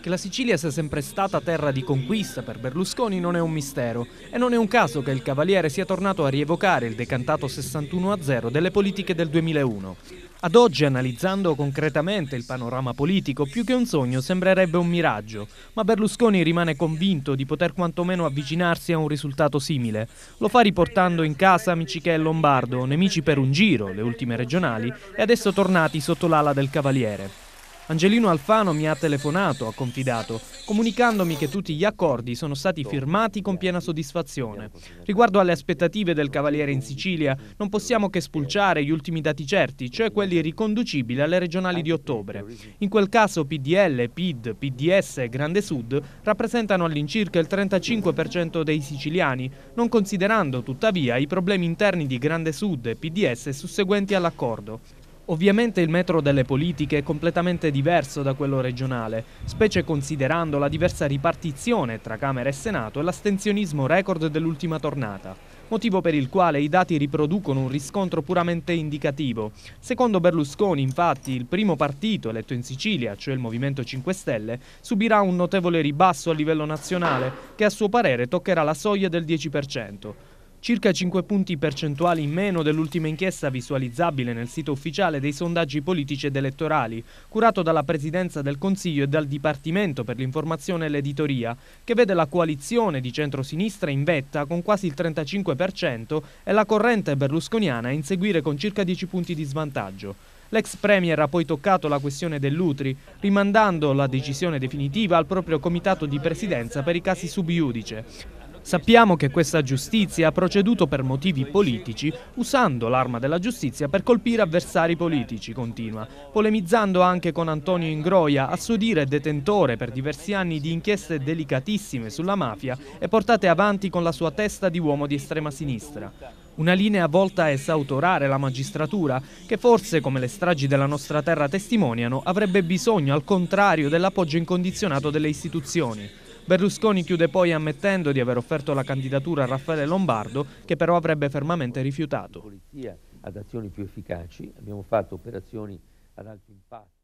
Che la Sicilia sia sempre stata terra di conquista per Berlusconi non è un mistero e non è un caso che il Cavaliere sia tornato a rievocare il decantato 61 0 delle politiche del 2001. Ad oggi, analizzando concretamente il panorama politico, più che un sogno sembrerebbe un miraggio, ma Berlusconi rimane convinto di poter quantomeno avvicinarsi a un risultato simile. Lo fa riportando in casa amici che è Lombardo, nemici per un giro, le ultime regionali, e adesso tornati sotto l'ala del Cavaliere. Angelino Alfano mi ha telefonato, ha confidato, comunicandomi che tutti gli accordi sono stati firmati con piena soddisfazione. Riguardo alle aspettative del Cavaliere in Sicilia, non possiamo che spulciare gli ultimi dati certi, cioè quelli riconducibili alle regionali di ottobre. In quel caso PDL, PID, PDS e Grande Sud rappresentano all'incirca il 35% dei siciliani, non considerando tuttavia i problemi interni di Grande Sud e PDS susseguenti all'accordo. Ovviamente il metro delle politiche è completamente diverso da quello regionale, specie considerando la diversa ripartizione tra Camera e Senato e l'astensionismo record dell'ultima tornata, motivo per il quale i dati riproducono un riscontro puramente indicativo. Secondo Berlusconi, infatti, il primo partito eletto in Sicilia, cioè il Movimento 5 Stelle, subirà un notevole ribasso a livello nazionale che a suo parere toccherà la soglia del 10% circa 5 punti percentuali in meno dell'ultima inchiesta visualizzabile nel sito ufficiale dei sondaggi politici ed elettorali, curato dalla Presidenza del Consiglio e dal Dipartimento per l'informazione e l'editoria, che vede la coalizione di centrosinistra in vetta con quasi il 35% e la corrente berlusconiana a inseguire con circa 10 punti di svantaggio. L'ex Premier ha poi toccato la questione dell'Utri, rimandando la decisione definitiva al proprio comitato di presidenza per i casi subiudice. Sappiamo che questa giustizia ha proceduto per motivi politici, usando l'arma della giustizia per colpire avversari politici, continua, polemizzando anche con Antonio Ingroia, a suo dire detentore per diversi anni di inchieste delicatissime sulla mafia e portate avanti con la sua testa di uomo di estrema sinistra. Una linea volta a esautorare la magistratura, che forse, come le stragi della nostra terra testimoniano, avrebbe bisogno al contrario dell'appoggio incondizionato delle istituzioni. Berlusconi chiude poi ammettendo di aver offerto la candidatura a Raffaele Lombardo, che però avrebbe fermamente rifiutato. Polizia ad azioni più efficaci, abbiamo fatto operazioni ad alto impatto.